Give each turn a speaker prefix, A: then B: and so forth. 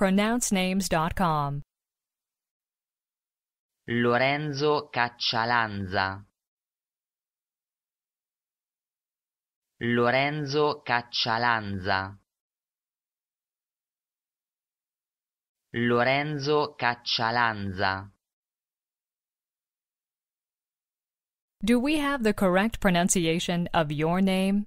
A: pronouncenames.com.
B: Lorenzo Caccialanza Lorenzo Caccialanza Lorenzo Caccialanza
A: Do we have the correct pronunciation of your name?